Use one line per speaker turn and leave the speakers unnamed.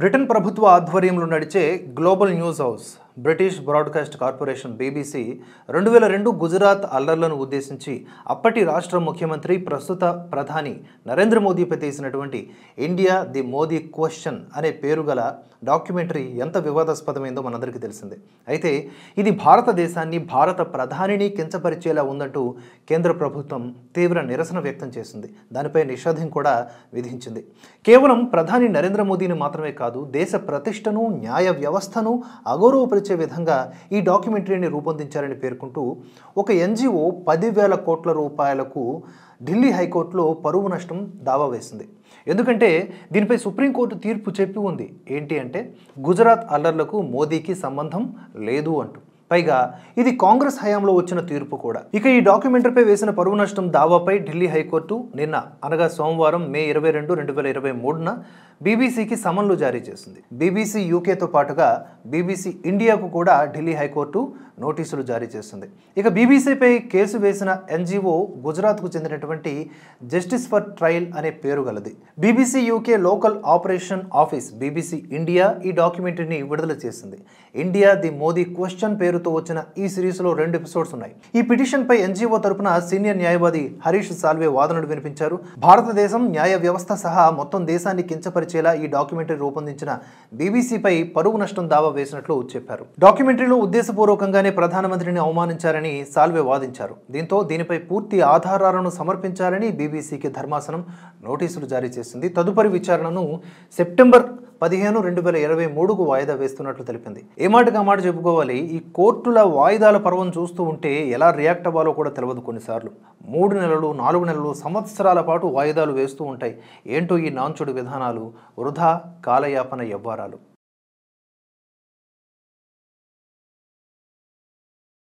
Britain ప్రభుత్వ ఆధ్వర్యంలో నడిచే global news house British broadcast corporation BBC రెండు వేల రెండు గుజరాత్ అల్లర్లను ఉద్దేశించి అప్పటి రాష్ట్ర ముఖ్యమంత్రి ప్రస్తుత ప్రధాని నరేంద్ర మోదీపై తీసినటువంటి ఇండియా ది మోదీ క్వశ్చన్ అనే పేరు గల డాక్యుమెంటరీ ఎంత వివాదాస్పదమైందో మనందరికీ తెలిసిందే అయితే ఇది భారతదేశాన్ని భారత ప్రధానిని కించపరిచేలా ఉందంటూ కేంద్ర ప్రభుత్వం తీవ్ర నిరసన వ్యక్తం చేసింది దానిపై నిషేధం కూడా విధించింది కేవలం ప్రధాని నరేంద్ర మోదీని మాత్రమే కాదు దేశ ప్రతిష్టను న్యాయ వ్యవస్థను అగౌరవపరి పొందుపరిచే విధంగా ఈ డాక్యుమెంటరీని రూపొందించారని పేర్కొంటూ ఒక ఎన్జిఓ పదివేల కోట్ల రూపాయలకు ఢిల్లీ హైకోర్టులో పరువు నష్టం దావా వేసింది ఎందుకంటే దీనిపై సుప్రీంకోర్టు తీర్పు చెప్పి ఉంది ఏంటి అంటే గుజరాత్ అల్లర్లకు మోదీకి సంబంధం లేదు అంటూ పైగా ఇది కాంగ్రెస్ హయాంలో వచ్చిన తీర్పు కూడా ఇక ఈ డాక్యుమెంటరీపై వేసిన పరువు నష్టం దావాపై ఢిల్లీ హైకోర్టు నిన్న అనగా సోమవారం మే ఇరవై రెండు రెండు వేల ఇరవై మూడున బీబీసీకి సమన్లు జారీ చేసింది బీబీసీ యూకేతో పాటుగా బీబీసీ ఇండియాకు కూడా ఢిల్లీ హైకోర్టు నోటీసులు జారీ చేస్తుంది ఇక బీబీసీపై కేసు వేసిన ఎన్జిఓ గుజరాత్కు చెందినటువంటి జస్టిస్ ఫర్ ట్రయల్ అనే పేరు గలది BBC UK local operation office BBC India ఈ డాక్యుమెంటరీని విడుదల చేసింది ఇండియా ది మోదీ క్వశ్చన్ పేరుతో వచ్చిన ఈ సిరీస్లో రెండు ఎపిసోడ్స్ ఉన్నాయి ఈ పిటిషన్పై ఎన్జిఓ తరపున సీనియర్ న్యాయవాది హరీష్ సాల్వే వాదనలు వినిపించారు భారతదేశం న్యాయ వ్యవస్థ సహా మొత్తం దేశాన్ని కించపరిచి చేర్చేలా ఈ డాక్యుమెంటరీ రూపొందించిన బీబీసీపై పరువు నష్టం దావా వేసినట్లు చెప్పారు డాక్యుమెంటరీలో ఉద్దేశపూర్వకంగానే ప్రధానమంత్రిని అవమానించారని సాల్వే వాదించారు దీంతో దీనిపై పూర్తి ఆధారాలను సమర్పించాలని బీబీసీకి ధర్మాసనం నోటీసులు జారీ చేసింది తదుపరి విచారణను సెప్టెంబర్ పదిహేను రెండు వేల ఇరవై మూడుకు వాయిదా వేస్తున్నట్లు తెలిపింది ఏ మాటగా మాట చెప్పుకోవాలి ఈ కోర్టుల వాయిదాల పర్వం చూస్తూ ఉంటే ఎలా రియాక్ట్ అవ్వాలో కూడా తెలియదు కొన్నిసార్లు మూడు నెలలు నాలుగు నెలలు సంవత్సరాల పాటు వాయిదాలు వేస్తూ ఉంటాయి ఏంటో ఈ నాంచుడు విధానాలు వృధా కాలయాపన వ్యవహారాలు